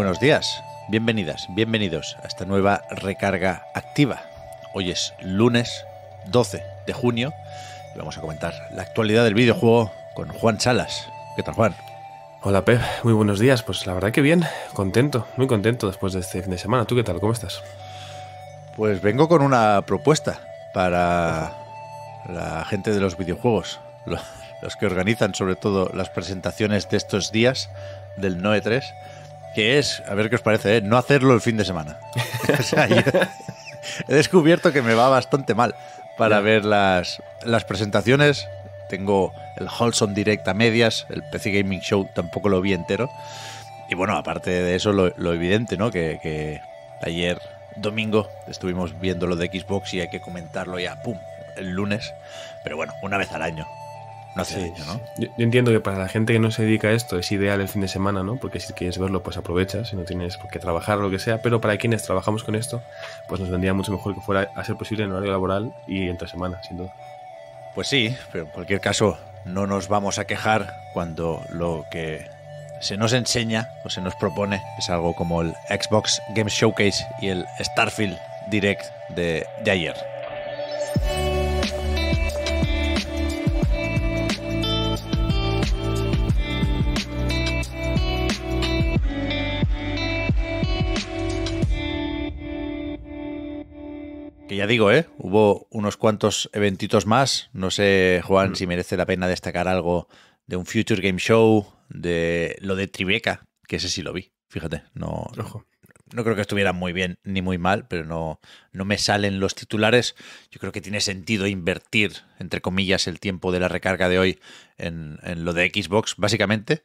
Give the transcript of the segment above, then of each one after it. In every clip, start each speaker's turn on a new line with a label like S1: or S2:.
S1: Buenos días, bienvenidas, bienvenidos a esta nueva recarga activa. Hoy es lunes 12 de junio y vamos a comentar la actualidad del videojuego con Juan Salas. ¿Qué
S2: tal, Juan? Hola, Pep, muy buenos días. Pues la verdad que bien, contento, muy contento después de este fin de semana. ¿Tú qué tal? ¿Cómo estás? Pues vengo con una propuesta para
S1: la gente de los videojuegos, los que organizan sobre todo las presentaciones de estos días del NOE 3 que es, a ver qué os parece, eh, no hacerlo el fin de semana. he descubierto que me va bastante mal para ver las, las presentaciones. Tengo el Holson Direct a medias, el PC Gaming Show tampoco lo vi entero. Y bueno, aparte de eso, lo, evidente, ¿no? Que, que, ayer, domingo, estuvimos viendo lo de Xbox y hay que comentarlo ya, ¡pum!, el lunes. Pero bueno, una vez al año.
S2: Yo, entiendo que para la gente que no se dedica a esto es ideal el fin de semana, ¿no? Porque si quieres verlo, pues aprovechas, si no tienes que trabajar o lo que sea, pero para quienes trabajamos con esto, pues nos vendría mucho mejor que fuera a ser posible en horario laboral y entre semana, sin duda. Pues sí, pero en cualquier caso, no nos vamos a quejar cuando
S1: lo que se nos enseña o se nos propone es algo como el Xbox Game Showcase y el Starfield Direct de, de ayer. Que ya digo, ¿eh? Hubo unos cuantos eventitos más. No sé, Juan, mm. si merece la pena destacar algo de un Future Game Show, de lo de Tribeca, que ese sí lo vi. Fíjate, no, no creo que estuviera muy bien ni muy mal, pero no, no me salen los titulares. Yo creo que tiene sentido invertir, entre comillas, el tiempo de la recarga de hoy en, lo de Xbox, básicamente.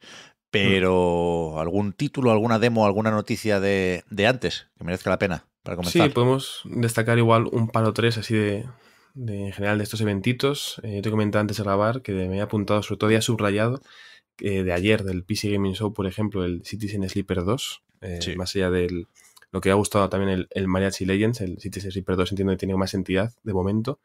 S1: Pero mm. algún título, alguna demo, alguna noticia de antes que merezca la pena. Sí,
S2: podemos destacar igual un par o tres así de, en general de estos eventitos. Eh, yo te comentaba antes de grabar que me he apuntado, sobre todo ya subrayado, de ayer del PC Gaming Show, por ejemplo, el Citizen Sleeper 2, eh, más allá del lo que ha gustado también el, el Mariachi Legends, el Citizen Sleeper 2 entiendo que tiene más entidad de momento.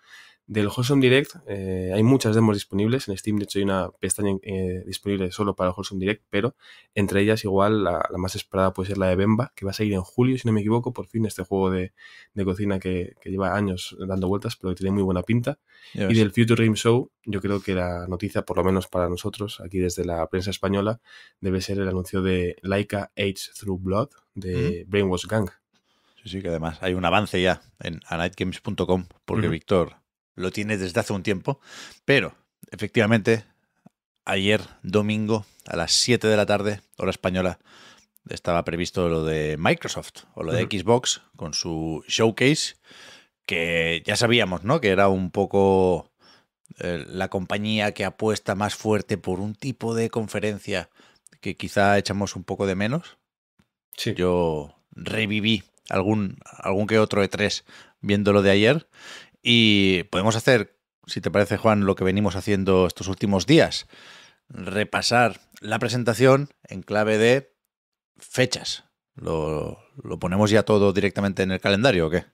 S2: Del Wholesome Direct eh, hay muchas demos disponibles. En Steam, de hecho, hay una pestaña eh, disponible solo para el Direct, pero entre ellas igual la, más esperada puede ser la de Bemba, que va a salir en julio, si no me equivoco, por fin este juego de, cocina que, lleva años dando vueltas, pero que tiene muy buena pinta. Y del Future Game Show, yo creo que la noticia, por lo menos para nosotros, aquí desde la prensa española, debe ser el anuncio de Laika Age Through Blood de Brainwash Gang. Sí, sí, que además hay un avance ya en anightgames.com, porque Víctor lo
S1: tiene desde hace un tiempo, pero efectivamente ayer domingo a las 7 de la tarde, hora española, estaba previsto lo de Microsoft o lo de Xbox con su showcase, que ya sabíamos, ¿no? Que era un poco eh, la compañía que apuesta más fuerte por un tipo de conferencia que quizá echamos un poco de menos. Sí. Yo reviví algún, algún que otro E3 viéndolo de ayer y podemos hacer, si te parece Juan, lo que venimos haciendo estos últimos días, repasar la presentación en clave de fechas. ¿Lo, ponemos ya todo directamente en el calendario o qué?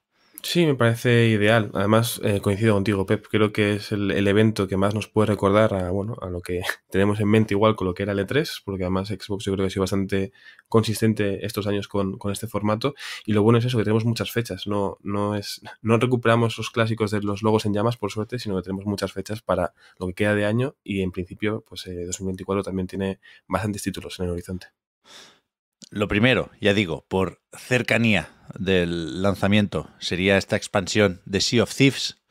S2: Sí, me parece ideal. Además, eh, coincido contigo, Pep. Creo que es el, evento que más nos puede recordar a, bueno, a lo que tenemos en mente igual con lo que era el E3, porque además Xbox yo creo que ha sido bastante consistente estos años con, con este formato. Y lo bueno es eso, que tenemos muchas fechas. No, no, es, no recuperamos los clásicos de los logos en llamas, por suerte, sino que tenemos muchas fechas para lo que queda de año y en principio, pues 2024 eh, también tiene bastantes títulos en el horizonte. Lo primero, ya digo, por cercanía
S1: del lanzamiento, sería esta expansión de Sea of Thieves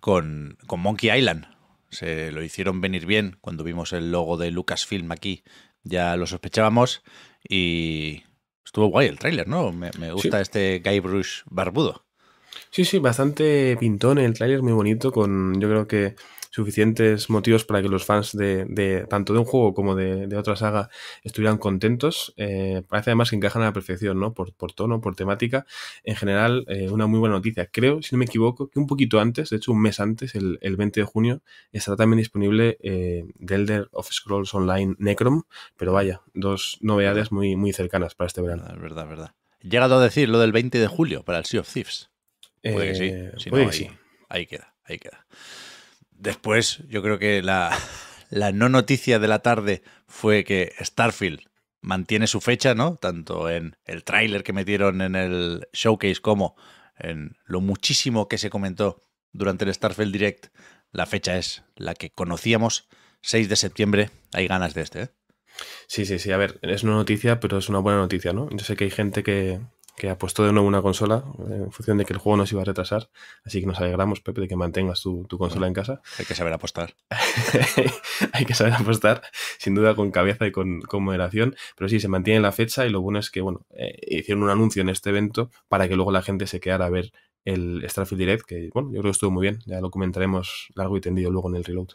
S1: con, Monkey Island. Se lo hicieron venir bien cuando vimos el logo de Lucasfilm aquí. Ya lo sospechábamos y estuvo guay el tráiler, ¿no? Me, gusta
S2: este este Guybrush barbudo. Sí, sí, bastante pintón el tráiler, muy bonito, con yo creo que suficientes motivos para que los fans de, tanto de un juego como de, otra saga estuvieran contentos. Eh, parece además que encajan a la perfección, ¿no? Por, por tono, por temática. En general, eh, una muy buena noticia. Creo, si no me equivoco, que un poquito antes, de hecho un mes antes, el, el 20 de junio, estará también disponible eh, Elder of Scrolls Online Necrom. Pero vaya, dos novedades muy, muy cercanas para este verano. Es verdad, verdad. Llegado a decir lo del 20 de julio para el Sea of Thieves. Puede que sí. Eh, puede que sí
S1: ahí queda, ahí queda. Después, yo creo que la, no noticia de la tarde fue que Starfield mantiene su fecha, ¿no? Tanto en el tráiler que metieron en el showcase como en lo muchísimo que se comentó durante el Starfield
S2: Direct. La fecha es la que conocíamos, 6 de septiembre. Hay ganas de este, ¿eh? Sí, sí, sí. A ver, es una noticia, pero es una buena noticia, ¿no? Yo sé que hay gente que, que apostó de nuevo una consola eh, en función de que el juego nos iba a retrasar. Así que nos alegramos, Pepe, de que mantengas tu, consola en casa. Hay que saber apostar. hay que saber apostar, sin duda, con cabeza y con, moderación. Pero sí, se mantiene la fecha y lo bueno es que, bueno, eh, hicieron un anuncio en este evento para que luego la gente se quedara a ver el Starfield Direct, que, bueno, yo creo que estuvo muy bien. Ya lo comentaremos largo y tendido luego en el reload.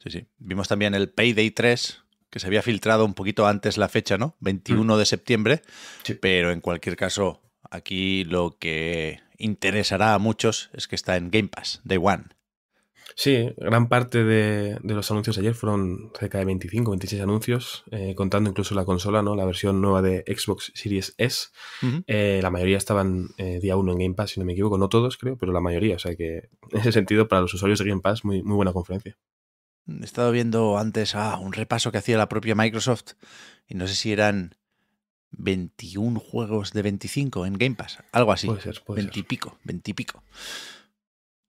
S2: Sí, sí. Vimos también el Payday 3 que se había
S1: filtrado un poquito antes la fecha, ¿no? 21 mm. de septiembre. Pero en cualquier caso, aquí lo que interesará a muchos es que está en Game Pass, Day One.
S2: Sí, gran parte de, los anuncios de ayer fueron cerca de 25, 26 anuncios, eh, contando incluso la consola, ¿no? La versión nueva de Xbox Series S. Eh, la mayoría estaban eh, día 1 en Game Pass, si no me equivoco. No todos, creo, pero la mayoría. O sea que, en ese sentido, para los usuarios de Game Pass, muy, muy buena conferencia. Mm, he estado viendo antes ah, un repaso que hacía la propia
S1: Microsoft y no sé si eran 21 juegos de 25 en Game Pass, algo así. Puede 20 y pico, 20 y pico.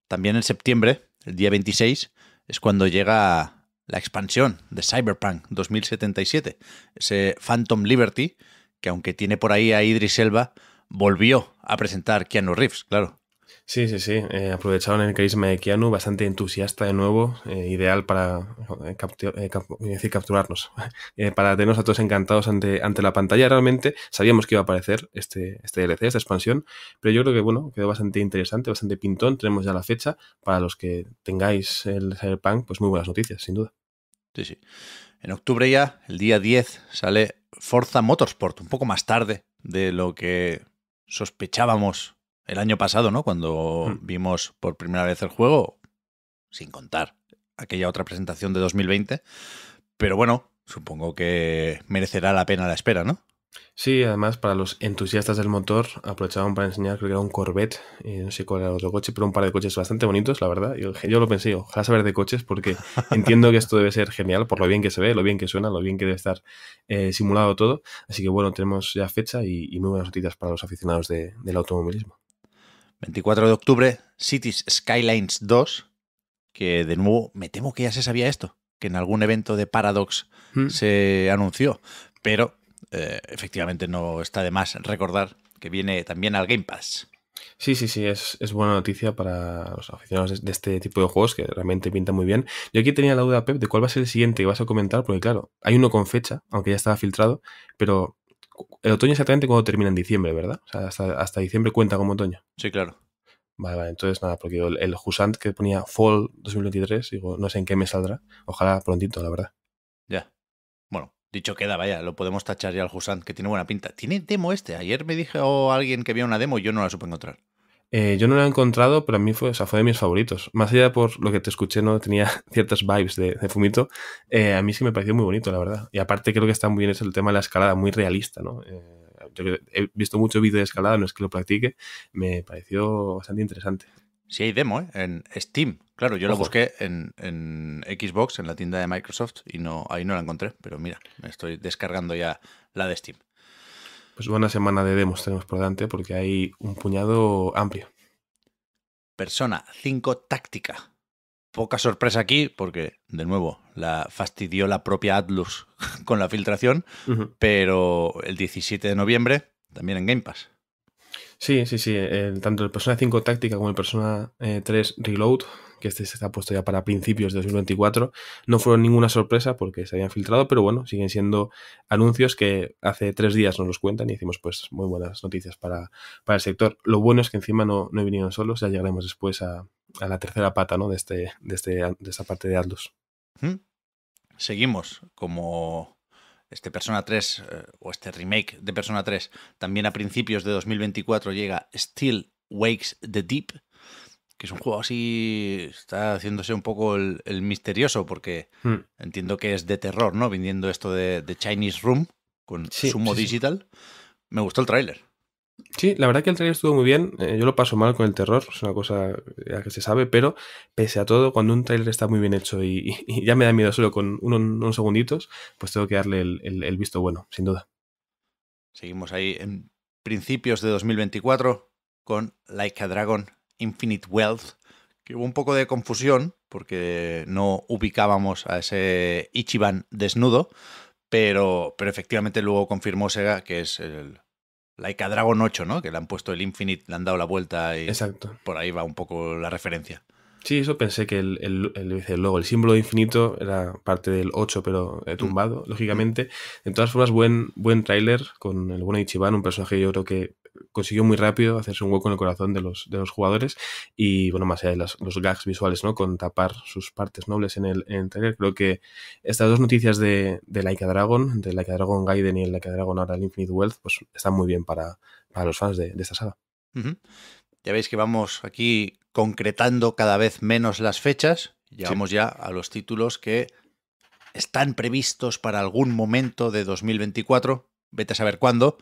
S1: También en septiembre, el día 26, es cuando llega la expansión de Cyberpunk 2077, ese Phantom Liberty, que aunque tiene por ahí a Idris Elba,
S2: volvió a presentar Keanu Reeves, claro. Sí, sí, sí. Eh, aprovecharon el carisma de Keanu, bastante entusiasta de nuevo, eh, ideal para eh, capturarnos, para tenernos a todos encantados ante, ante la pantalla. Realmente sabíamos que iba a aparecer este, este DLC, esta expansión, pero yo creo que bueno, quedó bastante interesante, bastante pintón. Tenemos ya la fecha. Para los que tengáis el Cyberpunk, pues muy buenas noticias, sin duda. Sí, sí. En octubre ya, el
S1: día 10, sale Forza Motorsport, un poco más tarde de lo que sospechábamos el año pasado, ¿no? Cuando mm. vimos por primera vez el juego, sin contar aquella otra presentación de 2020. Pero bueno, supongo
S2: que merecerá la pena la espera, ¿no? Sí, además para los entusiastas del motor aprovechaban para enseñar, creo que era un Corvette, eh, no sé cuál era el otro coche, pero un par de coches bastante bonitos, la verdad. Yo, lo pensé, ojalá saber de coches porque entiendo que esto debe ser genial por lo bien que se ve, lo bien que suena, lo bien que debe estar eh, simulado todo. Así que bueno, tenemos ya fecha y, muy buenas noticias para los aficionados del automovilismo. 24 de octubre, Cities Skylines 2,
S1: que de nuevo me temo que ya se sabía esto, que en algún evento de Paradox hmm. se anunció, pero eh, efectivamente no está de más recordar que viene también al Game Pass.
S2: Sí, sí, sí, es, buena noticia para los aficionados de, de, este tipo de juegos que realmente pinta muy bien. Yo aquí tenía la duda, Pep, de cuál va a ser el siguiente que vas a comentar, porque claro, hay uno con fecha, aunque ya estaba filtrado, pero el otoño exactamente cuando termina en diciembre, ¿verdad? O sea, hasta, diciembre cuenta como otoño. Sí, claro. Vale, vale, entonces nada, porque el, Husant que ponía Fall 2023, digo, no sé en qué me saldrá. Ojalá prontito, la verdad. Ya. Bueno,
S1: dicho queda, vaya, lo podemos tachar ya al Husant, que tiene buena pinta. Tiene demo este. Ayer me dijo alguien que había una demo y yo no la supe encontrar.
S2: Eh, yo no lo he encontrado, pero a mí fue, o fue de mis favoritos. Más allá por lo que te escuché, no tenía ciertas vibes de, Fumito. Eh, a mí sí me pareció muy bonito, la verdad. Y aparte creo que está muy bien es el tema de la escalada, muy realista, ¿no? Eh, he visto mucho vídeo de escalada, no es que lo practique, me pareció bastante interesante. Sí, hay demo, En Steam. Claro,
S1: yo lo busqué en, en, Xbox, en la tienda de Microsoft, y no ahí no la encontré. Pero mira, me estoy descargando ya la de Steam
S2: pues buena semana de demos tenemos por delante porque hay un puñado amplio. Persona 5 táctica.
S1: Poca sorpresa aquí porque, de nuevo, la fastidió la propia Atlus con la filtración, pero el 17 de noviembre también en Game Pass.
S2: Sí, sí, sí. tanto el Persona 5 Táctica como el Persona 3 eh, Reload que este se ha puesto ya para principios de 2024. No fueron ninguna sorpresa porque se habían filtrado, pero bueno, siguen siendo anuncios que hace tres días nos los cuentan y hicimos pues, muy buenas noticias para, para el sector. Lo bueno es que encima no, no venido solos, ya llegaremos después a, a la tercera pata ¿no? de, este, de, este, esta parte de Atlus. Hmm. Seguimos como
S1: este Persona 3 eh, o este remake de Persona 3, también a principios de 2024 llega Still Wakes the Deep, que es un juego así, está haciéndose un poco el, misterioso, porque hmm. entiendo que es de terror, ¿no? Viniendo esto de, Chinese
S2: Room con
S1: Sumo Digital. Me gustó el tráiler.
S2: Sí, la verdad que el trailer estuvo muy bien. Eh, yo lo paso mal con el terror, es una cosa eh, que se sabe, pero pese a todo, cuando un trailer está muy bien hecho y, ya me da miedo solo con unos, segunditos, pues tengo que darle el, el, visto bueno, sin duda. Seguimos ahí en principios de
S1: 2024 con Like a Dragon Infinite Wealth, que hubo un poco de confusión porque no ubicábamos a ese Ichiban desnudo, pero, pero efectivamente luego confirmó Sega que es el Laika Dragon 8, ¿no? Que le han puesto el Infinite, le han dado la vuelta y por ahí va un poco la referencia.
S2: Sí, eso pensé que el, el, el símbolo de infinito era parte del 8, pero eh, tumbado, mm. lógicamente. De todas formas, buen, buen tráiler con el buen Ichiban, un personaje yo creo que consiguió muy rápido hacerse un hueco en el corazón de los, de los jugadores y, bueno, más allá de los gags visuales, ¿no? Con tapar sus partes nobles en el, en creo que estas dos noticias de, de Laika Dragon, de Laika Dragon Gaiden y el Laika Dragon ahora el Infinite Wealth, pues están muy bien para, para los fans de, esta saga.
S1: Ya veis que vamos aquí concretando cada vez menos las fechas. Llegamos ya a los títulos que están previstos para algún momento de 2024. Vete a saber cuándo.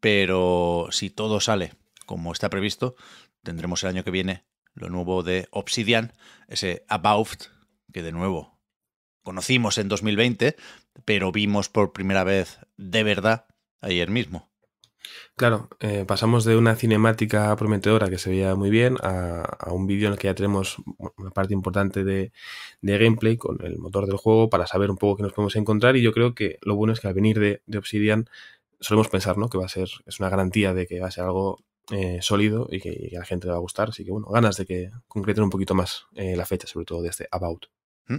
S1: Pero si todo sale como está previsto, tendremos el año que viene lo nuevo de Obsidian, ese About, que de nuevo conocimos en 2020, pero vimos por
S2: primera vez de verdad ayer mismo. Claro, eh, pasamos de una cinemática prometedora que se veía muy bien a, un vídeo en el que ya tenemos una parte importante de, gameplay con el motor del juego para saber un poco qué nos podemos encontrar y yo creo que lo bueno es que al venir de Obsidian solemos pensar, ¿no? Que va a ser, es una garantía de que va a ser algo eh, sólido y que, a la gente le va a gustar. Así que, bueno, ganas de que concreten un poquito más eh, la fecha, sobre todo de este About. Mm.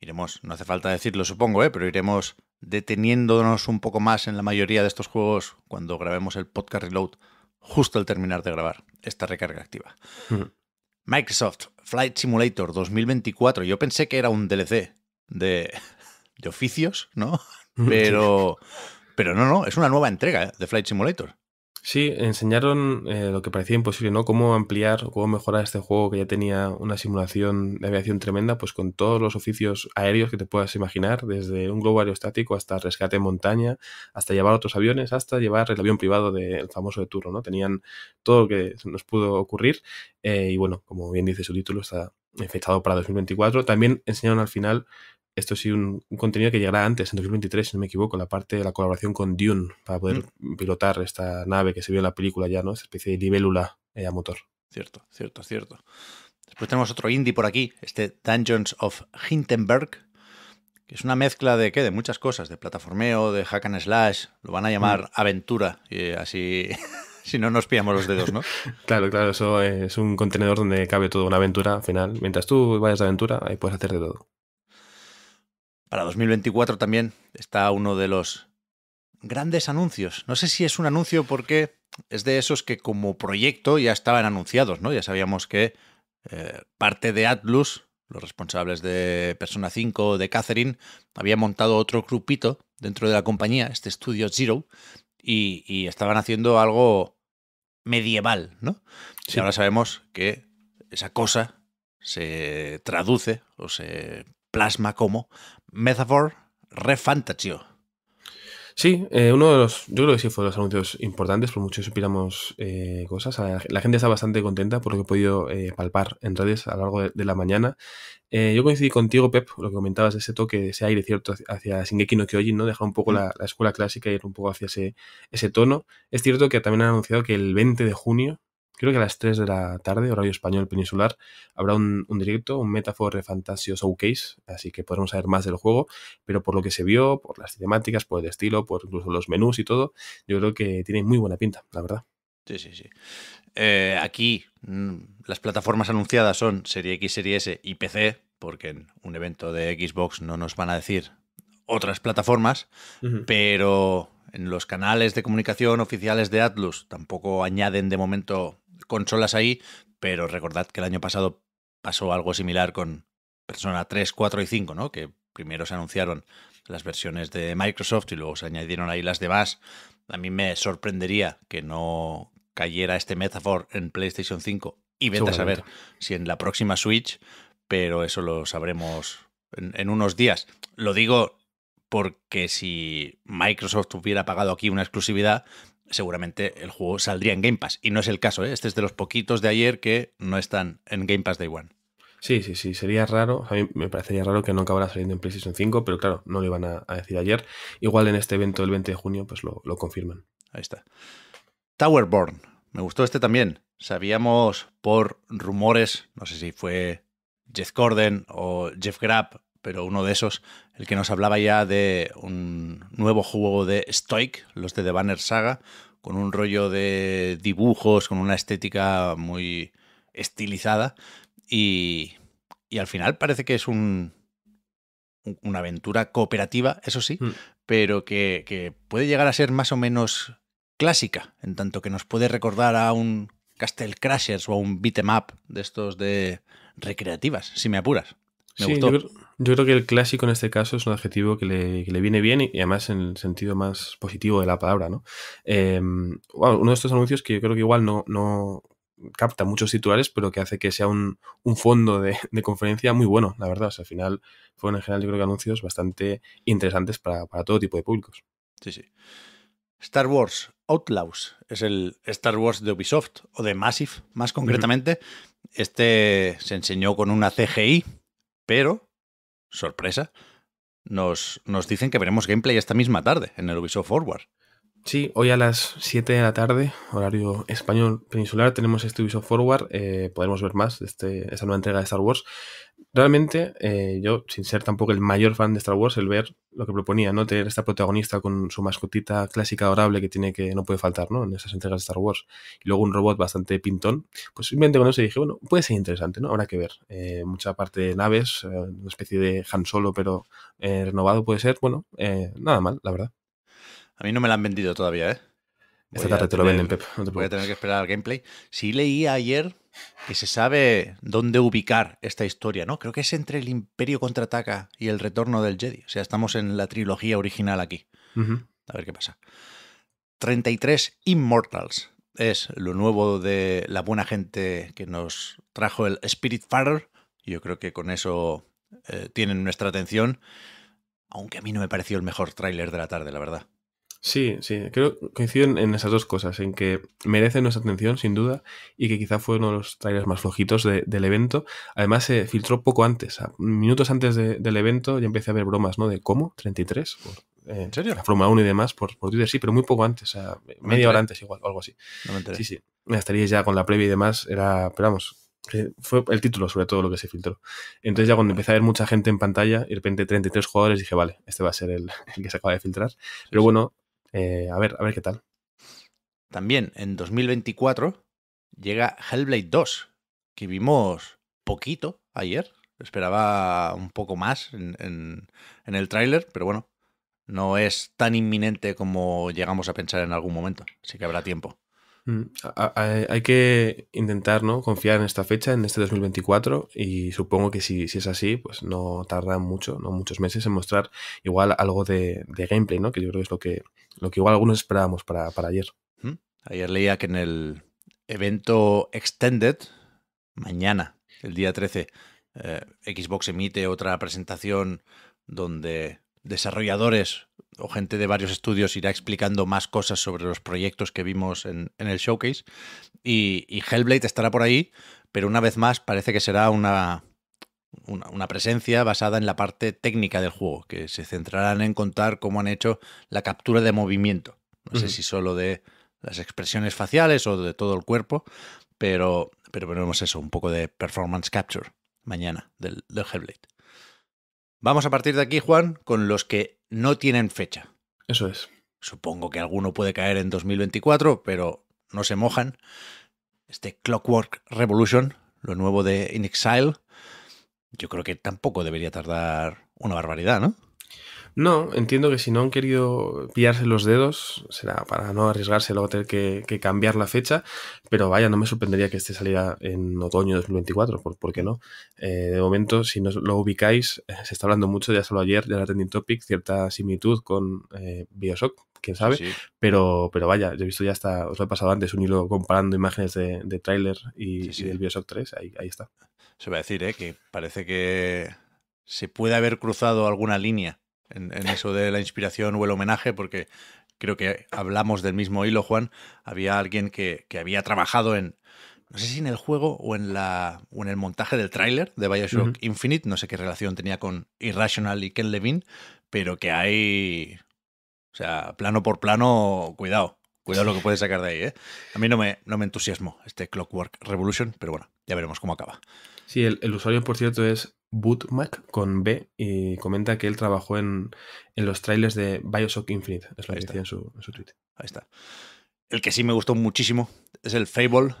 S2: Iremos,
S1: no hace falta decirlo, supongo, ¿eh? pero iremos deteniéndonos un poco más en la mayoría de estos juegos cuando grabemos el podcast Reload, justo al terminar de grabar esta recarga activa. Mm. Microsoft Flight Simulator 2024. Yo pensé que era un DLC de, de oficios, ¿no? Pero.
S2: Pero no, no, es una nueva entrega ¿eh? de Flight Simulator. Sí, enseñaron eh, lo que parecía imposible, ¿no? Cómo ampliar o cómo mejorar este juego que ya tenía una simulación de aviación tremenda, pues con todos los oficios aéreos que te puedas imaginar, desde un globo aerostático hasta rescate en montaña, hasta llevar otros aviones, hasta llevar el avión privado del famoso de Turo, ¿no? Tenían todo lo que nos pudo ocurrir eh, y bueno, como bien dice su título, está fechado para 2024. También enseñaron al final esto sí un, contenido que llegará antes, en 2023, si no me equivoco, la parte de la colaboración con Dune para poder mm. pilotar esta nave que se vio en la película ya, ¿no? Esa especie de libélula eh, a motor. Cierto, cierto, cierto. Después tenemos otro indie por aquí,
S1: este Dungeons of Hindenburg, que es una mezcla de qué, de muchas cosas, de plataformeo, de hack and slash, lo van a llamar mm. aventura, y así si no nos pillamos
S2: los dedos, ¿no? claro, claro, eso es un contenedor donde cabe toda una aventura al final. Mientras tú vayas de aventura, ahí puedes hacer de todo.
S1: Para 2024 también está uno de los grandes anuncios. No sé si es un anuncio porque es de esos que como proyecto ya estaban anunciados, ¿no? Ya sabíamos que eh, parte de Atlus, los responsables de Persona 5, de Catherine, había montado otro grupito dentro de la compañía, este estudio Zero, y, estaban haciendo algo medieval, ¿no? Y ahora sabemos que esa cosa se
S2: traduce o se plasma como Metaphor Refantasio. Sí, eh, uno de los, yo creo que sí fue de los anuncios importantes, por mucho que eh, cosas. La, gente está bastante contenta por lo que he podido eh, palpar en redes a lo largo de, la mañana. Eh, yo coincidí contigo, Pep, lo que comentabas de ese toque, ese aire cierto hacia Shingeki no Kyojin, ¿no? Dejar un poco mm. la, escuela clásica y ir un poco hacia ese, ese tono. Es cierto que también han anunciado que el 20 de junio creo que a las 3 de la tarde, horario español peninsular, habrá un, directo, un de Fantasio Showcase, así que podremos saber más del juego, pero por lo que se vio, por las temáticas, por el estilo, por incluso los menús y todo, yo creo que tiene muy buena pinta, la verdad. Sí, sí, sí.
S1: Eh, aquí mm, las plataformas anunciadas son Serie X, Serie S y PC, porque en un evento de Xbox no nos van a decir otras plataformas, pero en los canales de comunicación oficiales de Atlus tampoco añaden de momento consolas ahí, pero recordad que el año pasado pasó algo similar con Persona 3, 4 y 5, ¿no? Que primero se anunciaron las versiones de Microsoft y luego se añadieron ahí las demás. A mí me sorprendería que no cayera este Metaphor en PlayStation 5 y vete a saber si en la próxima Switch, pero eso lo sabremos en unos días. Lo digo porque si Microsoft hubiera pagado aquí una exclusividad, seguramente el juego saldría en Game Pass. Y no es el caso, ¿eh? este es de los poquitos de ayer que no están en Game Pass Day One.
S2: Sí, sí, sí, sería raro. A mí me parecería raro que no acabara saliendo en PlayStation 5, pero claro, no lo iban a, decir ayer. Igual en este evento del 20 de junio, pues lo, confirman. Ahí está. Towerborn. Me gustó
S1: este también. Sabíamos por rumores, no sé si fue Jeff Gordon o Jeff Grapp pero uno de esos, el que nos hablaba ya de un nuevo juego de Stoic, los de The Banner Saga, con un rollo de dibujos, con una estética muy estilizada. Y, y al final parece que es un, una aventura cooperativa, eso sí, hmm. pero que, puede llegar a ser más o menos clásica, en tanto que nos puede recordar a un Castle Crashers o a un beat'em up de estos de recreativas, si me apuras.
S2: Me gustó. Yo creo que el clásico en este caso es un adjetivo que le, viene bien y, además en el sentido más positivo de la palabra, ¿no? Em, uno de estos anuncios que yo creo que igual no, no capta muchos titulares, pero que hace que sea un, fondo de, conferencia muy bueno, la verdad. al final fueron en general yo creo que anuncios bastante interesantes para, todo tipo de públicos. Sí, sí. Star Wars Outlaws es el Star Wars de Ubisoft
S1: o de Massive, más concretamente. Este se enseñó con una CGI, pero sorpresa, nos, nos dicen que veremos gameplay esta misma tarde en el Ubisoft Forward.
S2: Sí, hoy a las 7 de la tarde, horario español peninsular, tenemos este Ubisoft Forward. Eh, podremos ver más de este, esta nueva entrega de Star Wars. Realmente, eh, yo, sin ser tampoco el mayor fan de Star Wars, el ver lo que proponía, ¿no? Tener esta protagonista con su mascotita clásica adorable que tiene que no puede faltar, ¿no? En esas entregas de Star Wars. Y luego un robot bastante pintón. Pues simplemente con eso dije, bueno, puede ser interesante, ¿no? Habrá que ver. Eh, mucha parte de naves, eh, una especie de Han Solo, pero renovado puede ser. Bueno, nada mal, la verdad.
S1: A mí no me la han vendido todavía, ¿eh?
S2: Esta tarde te lo venden, Pep. voy a
S1: tener que esperar al gameplay. Sí leí ayer que se sabe dónde ubicar esta historia, ¿no? Creo que es entre el Imperio contraataca y el retorno del Jedi. O sea, estamos en la trilogía original aquí. A ver qué pasa. 33 Immortals es lo nuevo de la buena gente que nos trajo el Spirit Spiritfarer. Yo creo que con eso eh, tienen nuestra atención. Aunque a mí no me pareció el mejor tráiler de la tarde,
S2: la verdad. Sí, sí, creo que coinciden en esas dos cosas, en que merece nuestra atención, sin duda, y que quizá fue uno de los trailers más flojitos del evento. Además, se filtró poco antes, minutos antes del evento, ya empecé a ver bromas, ¿no? De cómo, 33, eh, ¿En serio? La Fórmula 1 y demás por, Twitter, sí, pero muy poco antes, o media hora antes igual, o algo así. sí, me sí, sí, estaría ya con la previa y demás, era, pero vamos, eh, fue el título sobre todo lo que se filtró. Entonces ya cuando empecé a ver mucha gente en pantalla y de repente 33 jugadores dije, vale, este va a ser el, el que se acaba de filtrar. Pero bueno, eh, a ver, a ver qué tal. También en 2024
S1: llega Hellblade 2, que vimos poquito ayer. Esperaba un poco más en, en el tráiler, pero bueno, no es tan inminente como llegamos a pensar en algún momento, así que habrá tiempo.
S2: Mm, hay que intentar ¿no? confiar en esta fecha, en este 2024, y supongo que si, es así, pues no tardan mucho, no muchos meses en mostrar igual algo de, gameplay, ¿no? que yo creo que es lo que, lo que igual algunos esperábamos para, ayer. Mm. Ayer leía que en el
S1: evento Extended, mañana, el día 13, eh, Xbox emite otra presentación donde desarrolladores o gente de varios estudios irá explicando más cosas sobre los proyectos que vimos en, el showcase. Y, Hellblade estará por ahí, pero una vez más parece que será una, una, presencia basada en la parte técnica del juego, que se centrarán en contar cómo han hecho la captura de movimiento. No sé si solo de las expresiones faciales o de todo el cuerpo, pero, pero veremos eso, un poco de performance capture mañana del Hellblade. Vamos a partir de aquí, Juan, con los que no tienen fecha. Eso es. Supongo que alguno puede caer en 2024, pero no se mojan. Este Clockwork Revolution, lo nuevo de In Exile, yo creo que tampoco debería tardar
S2: una barbaridad, ¿no? No, entiendo que si no han querido pillarse los dedos, será para no arriesgarse luego tener que, cambiar la fecha, pero vaya, no me sorprendería que este saliera en otoño de 2024, ¿por, qué no? Eh, de momento, si no lo ubicáis, eh, se está hablando mucho, ya solo ayer, de la Trending Topic, cierta similitud con eh, Bioshock, quién sabe, Pero, pero vaya, yo he visto ya hasta, os lo he pasado antes, un hilo comparando imágenes de, de tráiler y, del Bioshock 3, ahí, está.
S1: Se va a decir, que parece que se puede haber cruzado alguna línea en, eso de la inspiración o el homenaje, porque creo que hablamos del mismo hilo, Juan. Había alguien que, había trabajado en, no sé si en el juego o en, la, en el montaje del tráiler de Bioshock Infinite, no sé qué relación tenía con Irrational y Ken Levine, pero que hay, o sea, plano por plano, cuidado, cuidado lo que puedes sacar de ahí. ¿eh? A mí no me, no me entusiasmo
S2: este Clockwork Revolution, pero bueno, ya veremos cómo acaba. Sí, el, el usuario, por cierto, es Bootmac con B y comenta que él trabajó en, los trailers de Bioshock Infinite. Es lo que decía en su, tweet. Ahí está. El que sí me gustó muchísimo es el Fable,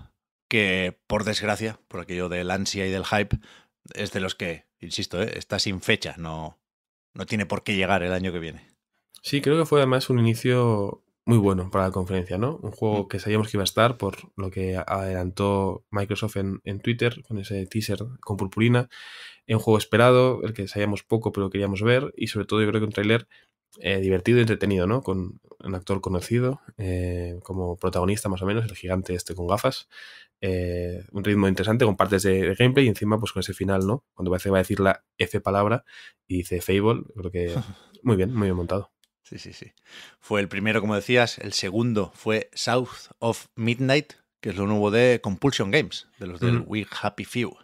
S1: que por desgracia, por aquello del ansia y del hype, es de los que, insisto, eh, está sin fecha, no, no tiene por qué llegar el año que viene.
S2: Sí, creo que fue además un inicio muy bueno para la conferencia, ¿no? Un juego mm. que sabíamos que iba a estar por lo que adelantó Microsoft en, Twitter con ese teaser con purpurina. Un juego esperado, el que sabíamos poco pero queríamos ver y sobre todo yo creo que un tráiler eh, divertido y entretenido, ¿no? Con un actor conocido eh, como protagonista más o menos, el gigante este con gafas. Eh, un ritmo interesante con partes de, de, gameplay y encima pues con ese final, ¿no? Cuando parece que va a decir la F palabra y dice Fable, creo que muy bien, muy bien montado. Sí, sí, sí.
S1: Fue el primero, como decías. El segundo fue South of Midnight, que es lo nuevo
S2: de Compulsion Games,
S1: de los del mm. We Happy Few.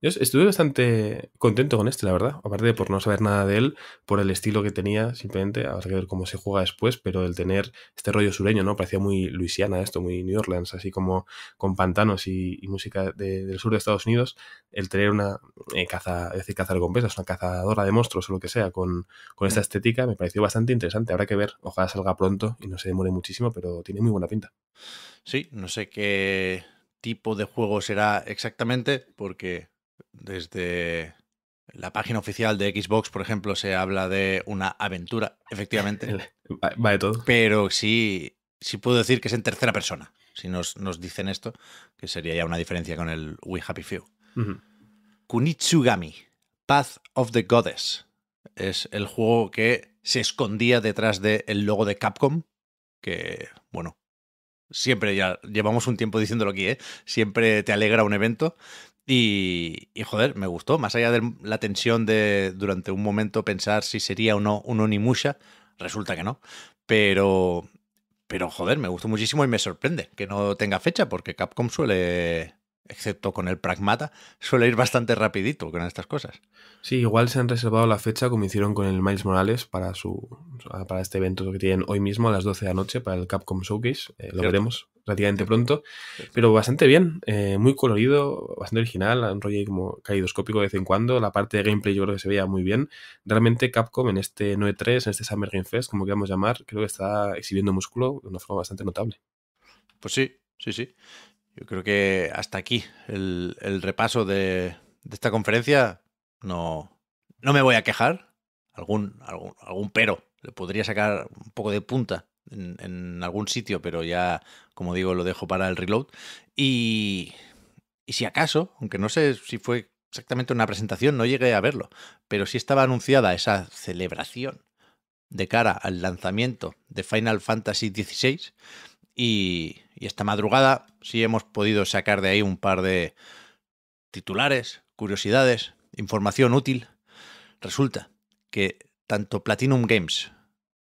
S2: Yo estuve bastante contento con este, la verdad. Aparte de por no saber nada de él, por el estilo que tenía, simplemente, habrá que ver cómo se juega después, pero el tener este rollo sureño, ¿no? Parecía muy Luisiana esto, muy New Orleans, así como con pantanos y, música del sur de Estados Unidos, el tener una eh, caza, es decir, caza recompensas, una cazadora de monstruos o lo que sea, con, con esta estética, me pareció bastante interesante. Habrá que ver, ojalá salga pronto y no se demore muchísimo, pero tiene muy buena pinta.
S1: Sí, no sé qué tipo de juego será exactamente, porque desde la página oficial de Xbox, por ejemplo, se habla de una aventura, efectivamente. Va de todo. Pero sí, sí puedo decir que es en tercera persona, si nos, dicen esto, que sería ya una diferencia con el We Happy Few. Kunitsugami, Path of the Goddess. Es el juego que se escondía detrás del el logo de Capcom, que, bueno, siempre ya llevamos un tiempo diciéndolo aquí, ¿eh? Siempre te alegra un evento y, joder, me gustó, más allá de la tensión de durante un momento pensar si sería o no un Onimusha, resulta que no. Pero, pero joder, me gustó muchísimo y me sorprende que no tenga fecha porque Capcom suele excepto con el pragmata, suele ir bastante rapidito con estas
S2: cosas. Sí, igual se han reservado la fecha como hicieron con el Miles Morales para su para este evento que tienen hoy mismo a las 12 de la noche para el Capcom Showcase. Eh, lo veremos relativamente pronto, pero bastante bien, eh, muy colorido, bastante original, un rollo como caleidoscópico de vez en cuando, la parte de gameplay yo creo que se veía muy bien. Realmente Capcom en este No3 en este Summer Game Fest, como queramos llamar, creo que está exhibiendo músculo de una forma bastante notable. Pues sí, sí, sí. Yo creo que hasta aquí el, repaso de, esta conferencia.
S1: No, no me voy a quejar. Algún, algún, pero. Le podría sacar un poco de punta en, algún sitio, pero ya, como digo, lo dejo para el reload. Y, y si acaso, aunque no sé si fue exactamente una presentación, no llegué a verlo, pero sí estaba anunciada esa celebración de cara al lanzamiento de Final Fantasy XVI y y esta madrugada sí hemos podido sacar de ahí un par de titulares, curiosidades, información útil. Resulta que tanto Platinum Games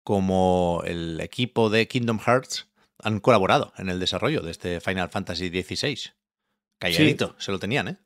S1: como el equipo de Kingdom Hearts han colaborado en el desarrollo de este Final Fantasy XVI. Calladito, se lo tenían, ¿eh?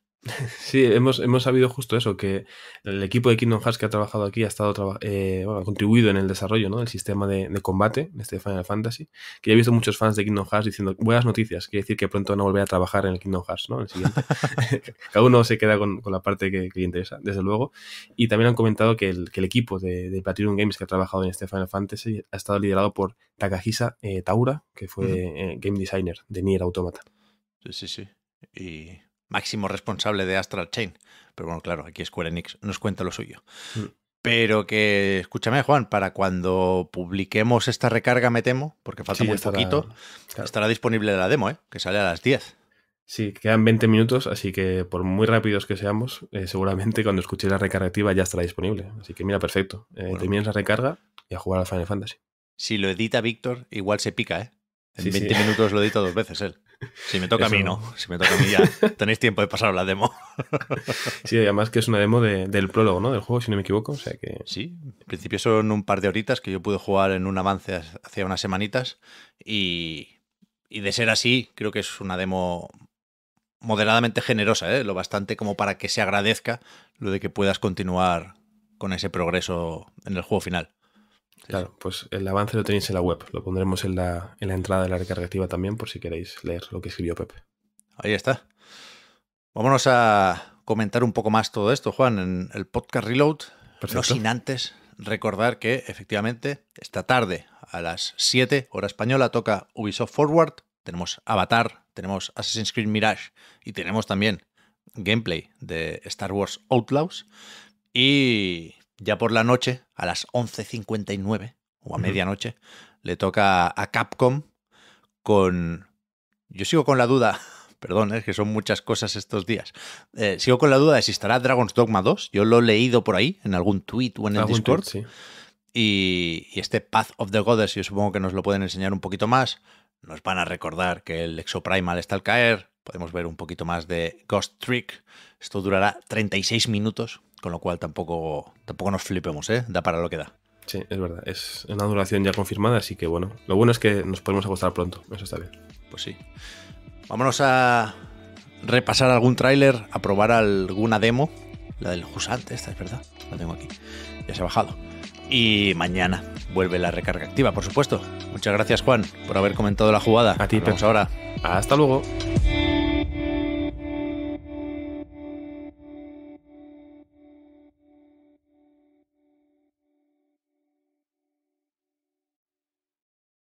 S2: Sí, hemos, hemos sabido justo eso, que el equipo de Kingdom Hearts que ha trabajado aquí ha estado eh, contribuido en el desarrollo del sistema de, combate de este Final Fantasy, que ya he visto muchos fans de Kingdom Hearts diciendo buenas noticias, quiere decir que pronto van a volver a trabajar en el Kingdom Hearts, Cada uno se queda con, la parte que, le interesa, desde luego. Y también han comentado que el, equipo de, Platinum Games que ha trabajado en este Final Fantasy ha estado liderado por Takahisa eh, Taura, que fue eh, game designer de Nier Automata. Sí, sí, sí. Y máximo responsable de Astral Chain. Pero bueno, claro, aquí Square
S1: Enix nos cuenta lo suyo. Mm. Pero que, escúchame, Juan, para cuando publiquemos esta recarga, me temo,
S2: porque falta muy poquito, estará disponible la demo, ¿eh? que sale a las 10. Sí, quedan 20 minutos, así que por muy rápidos que seamos, eh, seguramente cuando escuché la recarga activa ya estará disponible. Así que mira, perfecto. Eh, esa la recarga y a jugar a Final Fantasy.
S1: Si lo edita Víctor, igual se pica, ¿eh? En 20 minutos lo edita dos veces él. Si me toca a mí, no. Si me toca a mí, ya tenéis tiempo de pasar la demo.
S2: sí, además que es una demo del prólogo, ¿no? Del juego, si no me equivoco. O sea que... Sí, en principio son un par de horitas que yo pude jugar en
S1: un avance hacia unas semanitas. Y, y de ser así, creo que es una demo moderadamente generosa, ¿eh? lo bastante como para que se agradezca lo de que
S2: puedas continuar con ese
S1: progreso en el juego final
S2: claro, pues el avance lo tenéis en la web. Lo pondremos en la, entrada de la recargativa también por si queréis leer lo que escribió Pepe. Ahí está. Vámonos a comentar un poco más todo esto, Juan,
S1: en el podcast Reload. Perfecto. No sin antes recordar que efectivamente esta tarde a las 7 hora española toca Ubisoft Forward, tenemos Avatar, tenemos Assassin's Creed Mirage y tenemos también gameplay de Star Wars Outlaws. Y ya por la noche, a las 11.59 o a medianoche, le toca a Capcom con... Yo sigo con la duda, perdón, es eh, que son muchas cosas estos días. Eh, sigo con la duda de si estará Dragon's Dogma 2. Yo lo he leído por ahí, en algún tweet o en el Discord. y, y, este Path of the Goddess, yo supongo que nos lo pueden enseñar un poquito más. Nos van a recordar que el Exoprimal está al caer. Podemos ver un poquito más de Ghost Trick. Esto durará 36 minutos,
S2: con lo cual tampoco, tampoco nos flipemos, ¿eh? Da para lo que da. Sí, es verdad. Es una duración ya confirmada, así que bueno. Lo bueno es que nos podemos acostar pronto. Eso está bien. Pues sí.
S1: Vámonos a repasar algún tráiler, a probar alguna demo. La del Jusante, esta es verdad. La tengo aquí. Ya se ha bajado. Y mañana vuelve la recarga activa, por supuesto. Muchas gracias, Juan, por haber comentado la jugada. A ti, pues ahora. Hasta luego.